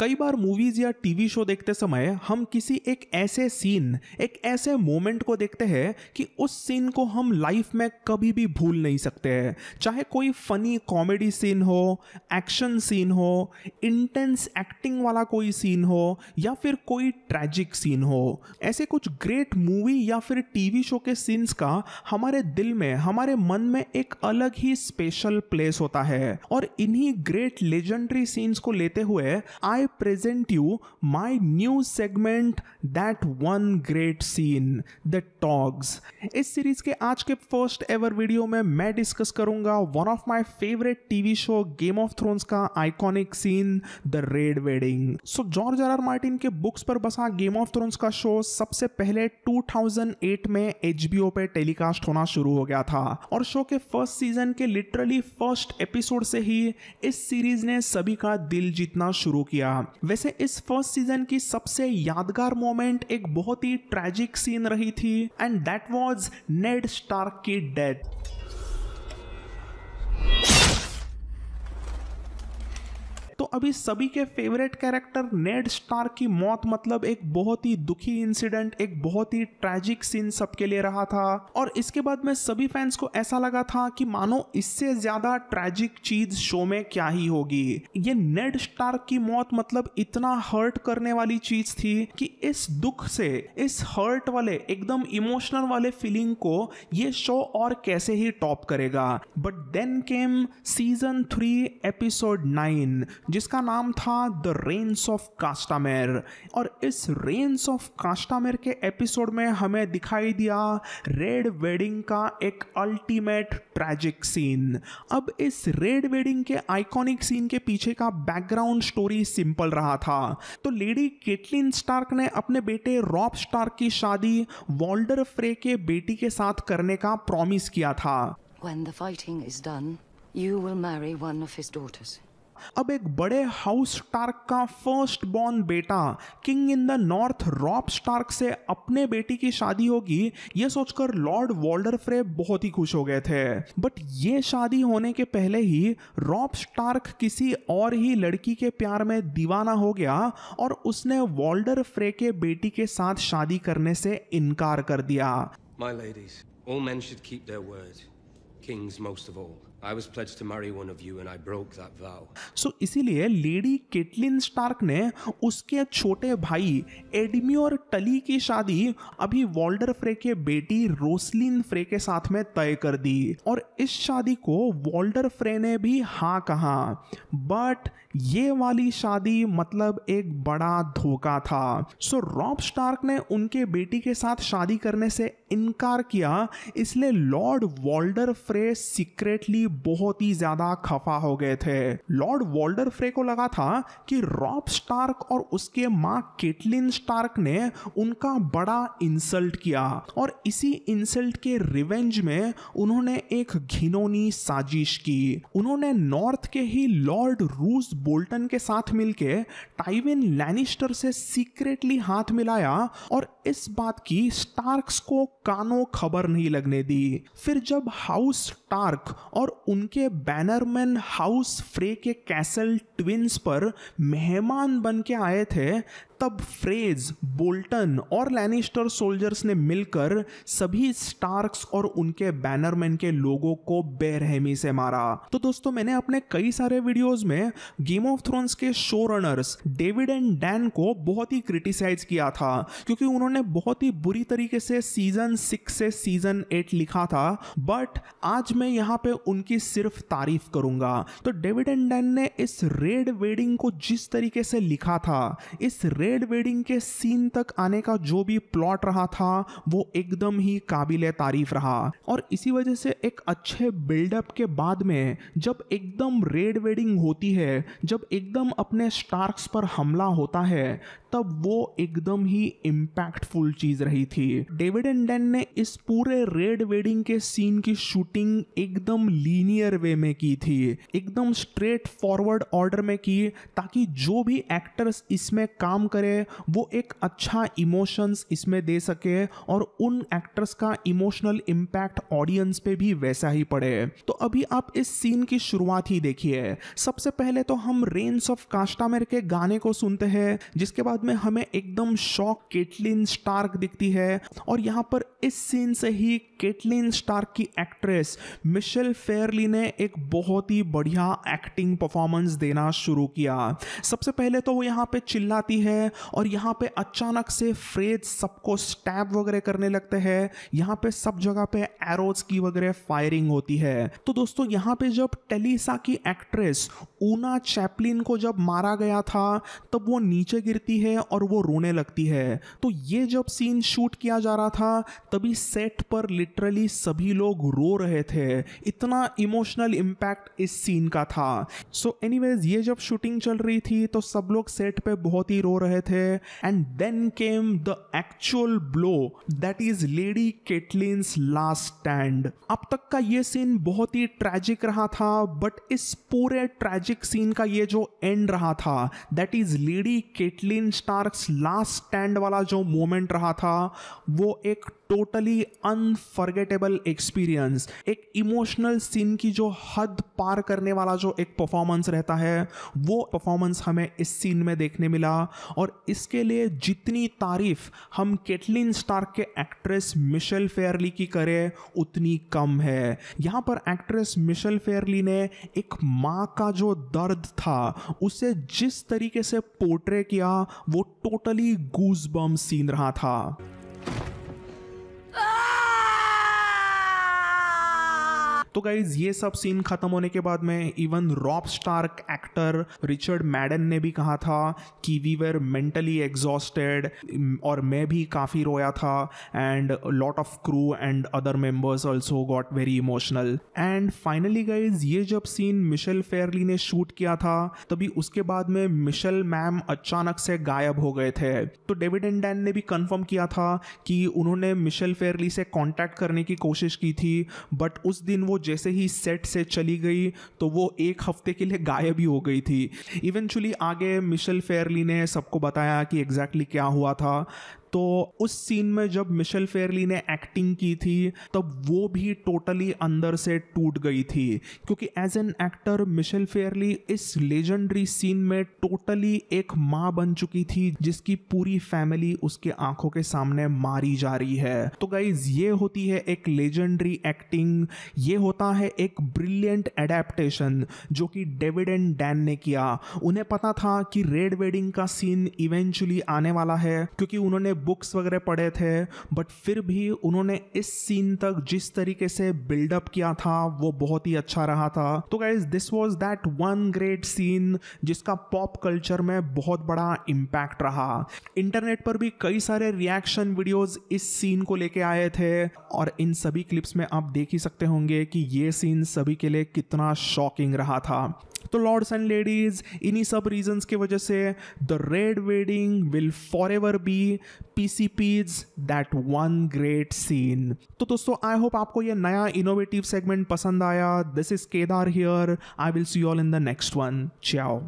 कई बार मूवीज या टीवी शो देखते समय हम किसी एक ऐसे सीन एक ऐसे मोमेंट को देखते हैं कि उस सीन को हम लाइफ में कभी भी भूल नहीं सकते हैं चाहे कोई फनी कॉमेडी सीन हो एक्शन सीन हो इंटेंस एक्टिंग वाला कोई सीन हो या फिर कोई ट्रैजिक सीन हो ऐसे कुछ ग्रेट मूवी या फिर टीवी शो के सीन्स का हमारे दिल में हमारे मन में एक अलग ही स्पेशल प्लेस होता है और इन्हीं ग्रेट लेजेंडरी सीन्स को लेते हुए I I present you my new segment that one great scene the टॉग्स इस सीरीज के आज के फर्स्ट एवर वीडियो में मैं डिस्कस करूंगा one of my favourite TV show Game of Thrones का iconic scene the red Wedding so George R R Martin के बुक्स पर बसा गेम ऑफ थ्रोन्स का शो सबसे पहले 2008 में एच पे टेलीकास्ट होना शुरू हो गया था और शो के फर्स्ट सीजन के लिटरली फर्स्ट एपिसोड से ही इस सीरीज ने सभी का दिल जीतना शुरू किया वैसे इस फर्स्ट सीजन की सबसे यादगार मोमेंट एक बहुत ही ट्रेजिक सीन रही थी and that was Ned Stark की डेथ अभी सभी के फेवरेट कैरेक्टर नेड स्टार की मौत मतलब एक बहुत ही दुखी इंसिडेंट एक बहुत ही ट्रेजिक सीन सबके लिए रहा था और इसके बाद में सभी फैंस को ऐसा लगा था कि मानो इससे ज्यादा ट्रेजिक चीज शो में क्या ही होगी ये नेड स्टार की मौत मतलब इतना हर्ट करने वाली चीज थी कि इस दुख से इस हर्ट वाले एकदम इमोशनल वाले फीलिंग को ये शो और कैसे ही टॉप करेगा but then came season three episode nine जिस जिसका नाम था द रेन्स ऑफ कास्टामेर और इस रेन्स ऑफ कास्टामेर के एपिसोड में हमें दिखाई दिया रेड वेडिंग का एक अल्टीमेट ट्रैजिक सीन अब इस रेड वेडिंग के आइकॉनिक सीन के पीछे का बैकग्राउंड स्टोरी सिंपल रहा था तो लेडी केटलिन स्टार्क ने अपने बेटे रॉब स्टार्क की शादी वॉल्डर फ्रे के बेटी के साथ करने का प्रॉमिस किया था When the fighting is done, you will marry one of his daughters. अब एक बड़े हाउस स्टार्क का फर्स्ट बॉर्न बेटा king in the north Robb Stark से अपने बेटी की शादी होगी ये सोचकर लॉर्ड वॉल्डर फ्रे बहुत ही खुश हो गए थे बट ये शादी होने के पहले ही रॉब स्टार्क किसी और ही लड़की के प्यार में दीवाना हो गया और उसने वॉल्डर फ्रे के बेटी के साथ शादी करने से इनकार कर दिया My ladies, all men should keep their word, kings most of all. I was pledged to marry one of you and I broke that vow. So इसीलिए लेडी केटलिन स्टार्क ने उसके छोटे भाई एडमी और टली की शादी अभी वॉल्डर फ्रे के बेटी रोसलिन फ्रे के साथ में तय कर दी और इस शादी को वॉल्डर फ्रे ने भी हाँ कहा बट ये वाली शादी मतलब एक बड़ा धोखा था सो रॉब स्टार्क ने उनके बेटी के साथ शादी करने से इनकार किया इसलिए लॉर्ड वॉल्डर फ्रे सीक्रेटली बहुत ही ज्यादा खफा हो गए थे लॉर्ड वॉल्डर फ्रे को लगा था कि रॉब स्टार्क और उसके माँ केटलिन स्टार्क ने उनका बड़ा इंसल्ट किया और इसी इंसल्ट के रिवेंज में उन्होंने एक घिनौनी साजिश की उन्होंने नॉर्थ के ही लॉर्ड रूस बोल्टन के साथ मिलके टाइविन लैनिस्टर से सीक्रेटली हाथ मिलाया और इस बात की स्टार्क्स को कानों खबर नहीं लगने दी फिर जब हाउस स्टार्क और उनके बैनरमैन हाउस फ्रे के कैसल ट्विन्स पर मेहमान बन के आए थे तब फ्रेज बोल्टन और लैनिस्टर सोल्जर्स ने मिलकर सभी स्टार्क्स और उनके बैनरमैन के लोगों को बेरहमी से मारा तो दोस्तों मैंने अपने कई सारे वीडियोस में गेम ऑफ थ्रोन्स के show runners David and Dan को बहुत ही क्रिटिसाइज किया था क्योंकि उन्होंने बहुत ही बुरी तरीके से सीजन सिक्स से सीजन एट लिखा था बट आज मैं यहाँ पे उनकी सिर्फ तारीफ करूंगा तो डेविड एंड डैन ने इस रेड वेडिंग को जिस तरीके से लिखा था इस रेड वेडिंग के सीन तक आने का जो भी प्लॉट रहा था वो एकदम ही काबिल तारीफ रहा और इसी वजह से एक अच्छे बिल्डअप के बाद में जब एकदम रेड वेडिंग होती है जब एकदम अपने स्टार्क्स पर हमला होता है तब वो एकदम ही इम्पैक्टफुल चीज रही थी डेविड एंड डैन ने इस पूरे रेड वेडिंग के सीन की शूटिंग एकदम लीनियर वे में की थी एकदम स्ट्रेट फॉरवर्ड ऑर्डर में की ताकि जो भी एक्टर्स इसमें काम करे वो एक अच्छा इमोशंस इसमें दे सके और उन एक्टर्स का इमोशनल इम्पैक्ट ऑडियंस पे भी वैसा ही पड़े तो अभी आप इस सीन की शुरुआत ही देखिए सबसे पहले तो हम रेंस ऑफ कास्टामेर के गाने को सुनते हैं जिसके बाद में हमें एकदम शॉक केटलिन स्टार्क दिखती है और यहाँ पर इस सीन से ही केटलिन स्टार्क की एक्ट्रेस मिशेल फेयरली ने एक बहुत ही बढ़िया एक्टिंग परफॉर्मेंस देना शुरू किया सबसे पहले तो वो यहाँ पे चिल्लाती है हैं और यहाँ पे अचानक से फ्रेज सबको स्टैब वगैरह करने लगते हैं यहाँ पे सब जगह पे एरोज की वगैरह फायरिंग होती है तो दोस्तों यहाँ पे जब टेलीसा की एक्ट्रेस ऊना चैपलिन को जब मारा गया था तब वो नीचे गिरती है और वो रोने लगती है तो ये जब सीन शूट किया जा रहा था तभी सेट पर लिटरली सभी लोग रो रहे थे इतना इमोशनल इम्पैक्ट इस सीन का था सो so एनीवेज ये जब शूटिंग चल रही थी तो सब लोग सेट पे बहुत ही रो रहे रहे थे and then came the actual blow that is lady Catelyn's last stand अब तक का ये सीन बहुत ही ट्रेजिक रहा था बट इस पूरे ट्रेजिक सीन का ये जो एंड रहा था that is lady Catelyn Stark last stand वाला जो मोमेंट रहा था वो एक टोटली अनफर्गेटेबल एक्सपीरियंस एक इमोशनल सीन की जो हद पार करने वाला जो एक परफॉर्मेंस रहता है वो परफॉर्मेंस हमें इस सीन में देखने मिला और और इसके लिए जितनी तारीफ हम केटलिन स्टार्क के एक्ट्रेस मिशेल फेयरली की करें उतनी कम है यहाँ पर एक्ट्रेस मिशेल फेयरली ने एक माँ का जो दर्द था उसे जिस तरीके से पोर्ट्रे किया वो टोटली गूज बम सीन रहा था तो गाइज ये सब सीन खत्म होने के बाद में even Robb Stark actor Richard Madden ने भी कहा था कि वी वेर मेंटली एग्जॉस्टेड और मैं भी काफ़ी रोया था and lot of crew and other members also got very emotional and finally guys ये जब सीन मिशेल फेयरली ने शूट किया था तभी उसके बाद में मिशेल मैम अचानक से गायब हो गए थे तो डेविड एंड डैन ने भी कंफर्म किया था कि उन्होंने मिशेल फेयरली से कॉन्टैक्ट करने की कोशिश की थी बट उस दिन वो जैसे ही सेट से चली गई तो वो एक हफ्ते के लिए गायब ही हो गई थी इवेंचुअली आगे मिशेल फेयरली ने सबको बताया कि एग्जैक्टली exactly क्या हुआ था तो उस सीन में जब मिशेल फेयरली ने एक्टिंग की थी तब वो भी टोटली अंदर से टूट गई थी क्योंकि as an actor Michelle Fairley इस लेजेंडरी सीन में टोटली एक माँ बन चुकी थी जिसकी पूरी फैमिली उसके आंखों के सामने मारी जा रही है तो गाइज ये होती है एक लेजेंडरी एक्टिंग ये होता है एक ब्रिलियंट एडेप्टेशन जो कि डेविड एंड डैन ने किया उन्हें पता था कि रेड वेडिंग का सीन इवेंचुअली आने वाला है क्योंकि उन्होंने बुक्स वगैरह पढ़े थे बट फिर भी उन्होंने इस सीन तक जिस तरीके से बिल्डअप किया था वो बहुत ही अच्छा रहा था तो guys this was that one great scene जिसका पॉप कल्चर में बहुत बड़ा इम्पैक्ट रहा इंटरनेट पर भी कई सारे रिएक्शन वीडियोज इस सीन को लेके आए थे और इन सभी क्लिप्स में आप देख ही सकते होंगे कि ये सीन सभी के लिए कितना शॉकिंग रहा था तो लॉर्ड्स एंड लेडीज इन्हीं सब रीजंस की वजह से the red wedding will forever be P C P's that one great scene तो दोस्तों आई होप आपको यह नया इनोवेटिव सेगमेंट पसंद आया this is Kedar here I will see all in the next one चाओ